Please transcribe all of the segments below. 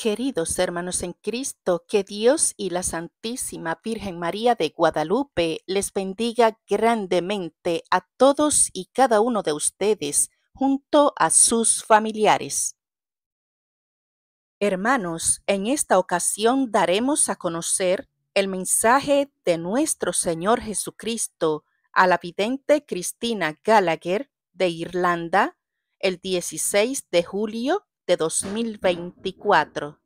Queridos hermanos en Cristo, que Dios y la Santísima Virgen María de Guadalupe les bendiga grandemente a todos y cada uno de ustedes junto a sus familiares. Hermanos, en esta ocasión daremos a conocer el mensaje de nuestro Señor Jesucristo a la vidente Cristina Gallagher de Irlanda el 16 de julio de 2024.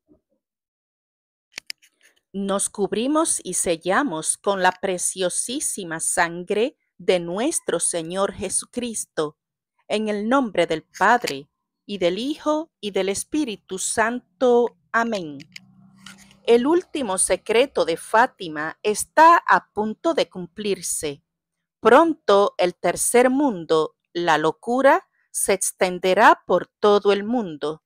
Nos cubrimos y sellamos con la preciosísima sangre de nuestro Señor Jesucristo, en el nombre del Padre, y del Hijo, y del Espíritu Santo. Amén. El último secreto de Fátima está a punto de cumplirse. Pronto el tercer mundo, la locura, se extenderá por todo el mundo.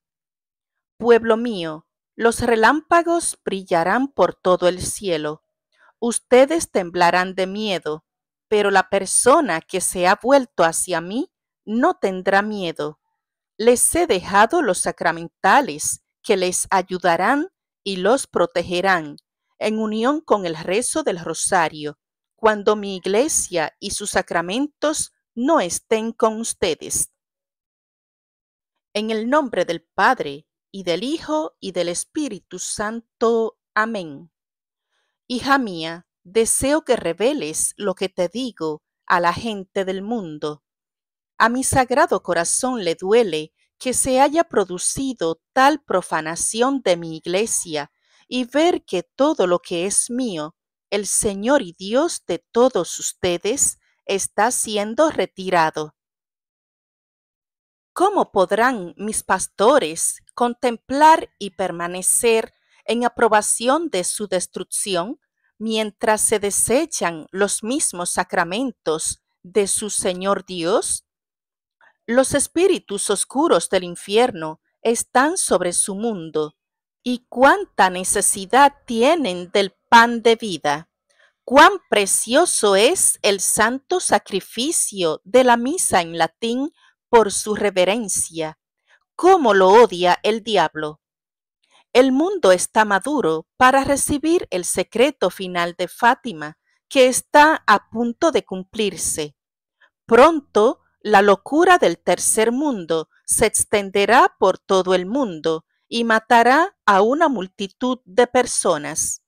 Pueblo mío, los relámpagos brillarán por todo el cielo. Ustedes temblarán de miedo, pero la persona que se ha vuelto hacia mí no tendrá miedo. Les he dejado los sacramentales que les ayudarán y los protegerán, en unión con el rezo del rosario, cuando mi iglesia y sus sacramentos no estén con ustedes. En el nombre del Padre, y del Hijo, y del Espíritu Santo. Amén. Hija mía, deseo que reveles lo que te digo a la gente del mundo. A mi sagrado corazón le duele que se haya producido tal profanación de mi iglesia y ver que todo lo que es mío, el Señor y Dios de todos ustedes, está siendo retirado. ¿cómo podrán mis pastores contemplar y permanecer en aprobación de su destrucción mientras se desechan los mismos sacramentos de su Señor Dios? Los espíritus oscuros del infierno están sobre su mundo y cuánta necesidad tienen del pan de vida. Cuán precioso es el santo sacrificio de la misa en latín por su reverencia. ¿Cómo lo odia el diablo? El mundo está maduro para recibir el secreto final de Fátima, que está a punto de cumplirse. Pronto, la locura del tercer mundo se extenderá por todo el mundo y matará a una multitud de personas.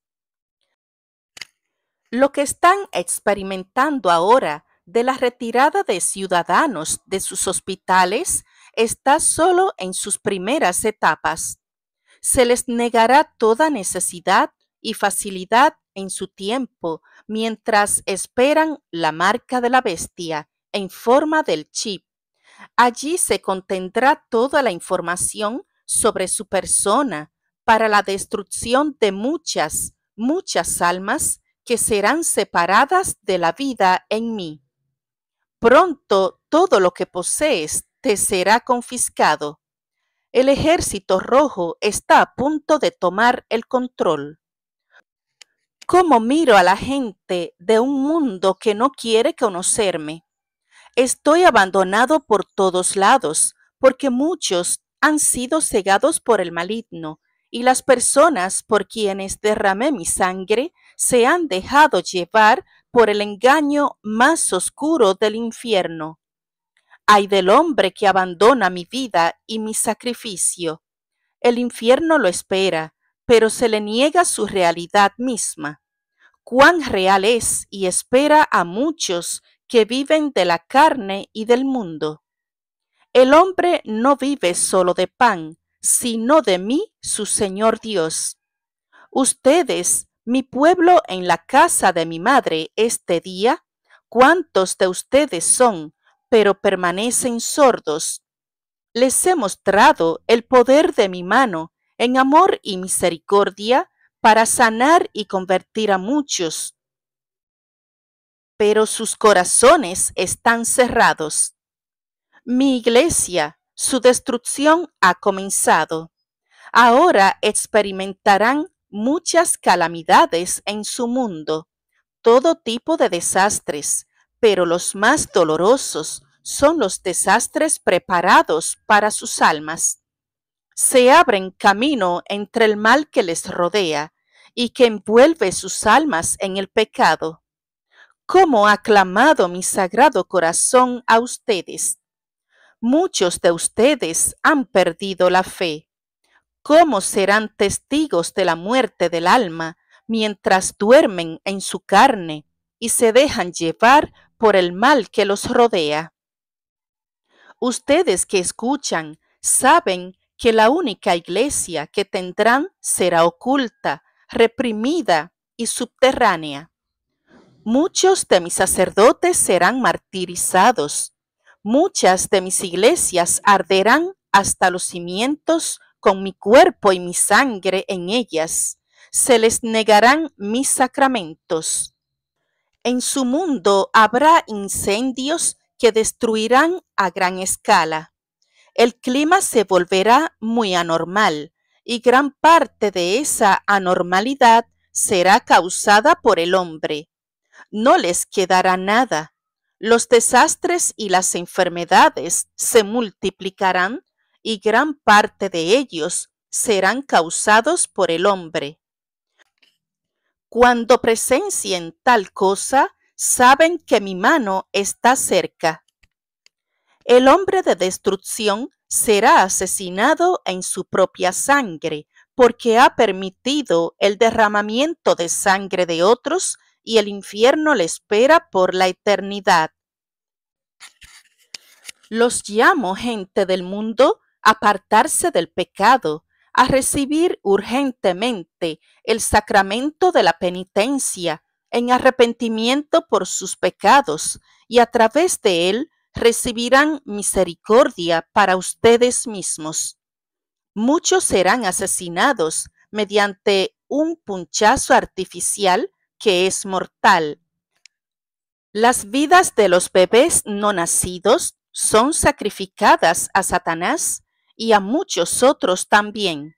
Lo que están experimentando ahora de la retirada de ciudadanos de sus hospitales está solo en sus primeras etapas. Se les negará toda necesidad y facilidad en su tiempo mientras esperan la marca de la bestia en forma del chip. Allí se contendrá toda la información sobre su persona para la destrucción de muchas, muchas almas que serán separadas de la vida en mí. Pronto todo lo que posees te será confiscado. El ejército rojo está a punto de tomar el control. ¿Cómo miro a la gente de un mundo que no quiere conocerme? Estoy abandonado por todos lados, porque muchos han sido cegados por el maligno, y las personas por quienes derramé mi sangre se han dejado llevar por el engaño más oscuro del infierno. Ay del hombre que abandona mi vida y mi sacrificio. El infierno lo espera, pero se le niega su realidad misma. Cuán real es y espera a muchos que viven de la carne y del mundo. El hombre no vive solo de pan, sino de mí, su Señor Dios. Ustedes mi pueblo en la casa de mi madre este día? ¿Cuántos de ustedes son, pero permanecen sordos? Les he mostrado el poder de mi mano en amor y misericordia para sanar y convertir a muchos. Pero sus corazones están cerrados. Mi iglesia, su destrucción ha comenzado. Ahora experimentarán muchas calamidades en su mundo, todo tipo de desastres, pero los más dolorosos son los desastres preparados para sus almas. Se abren camino entre el mal que les rodea y que envuelve sus almas en el pecado. ¿Cómo ha clamado mi sagrado corazón a ustedes? Muchos de ustedes han perdido la fe cómo serán testigos de la muerte del alma mientras duermen en su carne y se dejan llevar por el mal que los rodea. Ustedes que escuchan saben que la única iglesia que tendrán será oculta, reprimida y subterránea. Muchos de mis sacerdotes serán martirizados, muchas de mis iglesias arderán hasta los cimientos con mi cuerpo y mi sangre en ellas, se les negarán mis sacramentos. En su mundo habrá incendios que destruirán a gran escala. El clima se volverá muy anormal y gran parte de esa anormalidad será causada por el hombre. No les quedará nada. Los desastres y las enfermedades se multiplicarán y gran parte de ellos serán causados por el hombre. Cuando presencien tal cosa, saben que mi mano está cerca. El hombre de destrucción será asesinado en su propia sangre, porque ha permitido el derramamiento de sangre de otros y el infierno le espera por la eternidad. Los llamo gente del mundo apartarse del pecado, a recibir urgentemente el sacramento de la penitencia en arrepentimiento por sus pecados y a través de él recibirán misericordia para ustedes mismos. Muchos serán asesinados mediante un punchazo artificial que es mortal. Las vidas de los bebés no nacidos son sacrificadas a Satanás y a muchos otros también.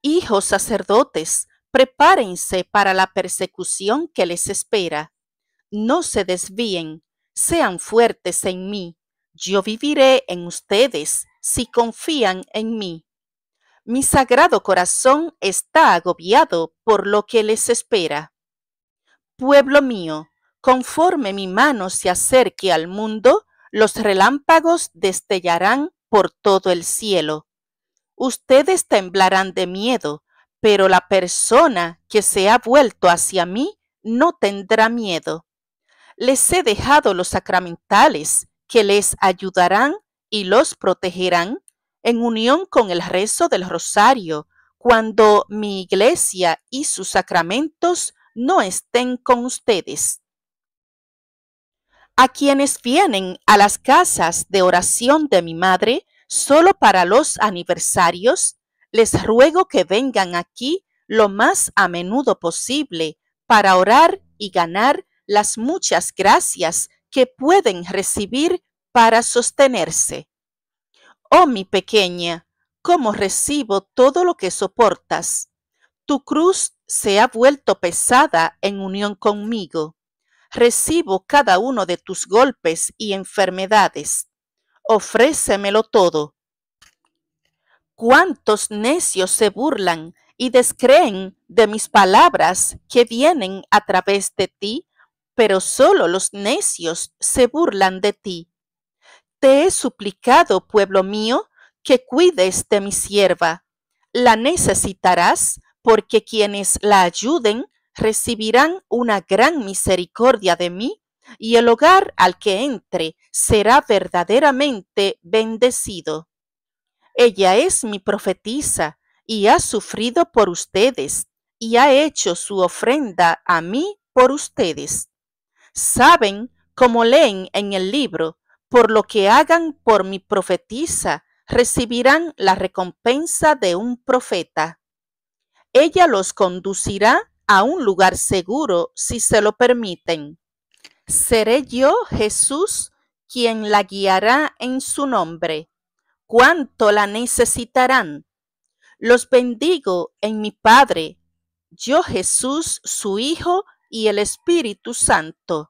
Hijos sacerdotes, prepárense para la persecución que les espera. No se desvíen, sean fuertes en mí. Yo viviré en ustedes si confían en mí. Mi sagrado corazón está agobiado por lo que les espera. Pueblo mío, conforme mi mano se acerque al mundo, los relámpagos destellarán por todo el cielo. Ustedes temblarán de miedo, pero la persona que se ha vuelto hacia mí no tendrá miedo. Les he dejado los sacramentales que les ayudarán y los protegerán en unión con el rezo del rosario cuando mi iglesia y sus sacramentos no estén con ustedes a quienes vienen a las casas de oración de mi madre solo para los aniversarios, les ruego que vengan aquí lo más a menudo posible para orar y ganar las muchas gracias que pueden recibir para sostenerse. Oh mi pequeña, cómo recibo todo lo que soportas. Tu cruz se ha vuelto pesada en unión conmigo recibo cada uno de tus golpes y enfermedades. Ofrécemelo todo. ¿Cuántos necios se burlan y descreen de mis palabras que vienen a través de ti? Pero solo los necios se burlan de ti. Te he suplicado, pueblo mío, que cuides de mi sierva. La necesitarás porque quienes la ayuden recibirán una gran misericordia de mí, y el hogar al que entre será verdaderamente bendecido. Ella es mi profetisa y ha sufrido por ustedes y ha hecho su ofrenda a mí por ustedes. Saben, como leen en el libro, por lo que hagan por mi profetisa, recibirán la recompensa de un profeta. Ella los conducirá a un lugar seguro si se lo permiten. Seré yo, Jesús, quien la guiará en su nombre. ¿Cuánto la necesitarán? Los bendigo en mi Padre, yo Jesús, su Hijo y el Espíritu Santo.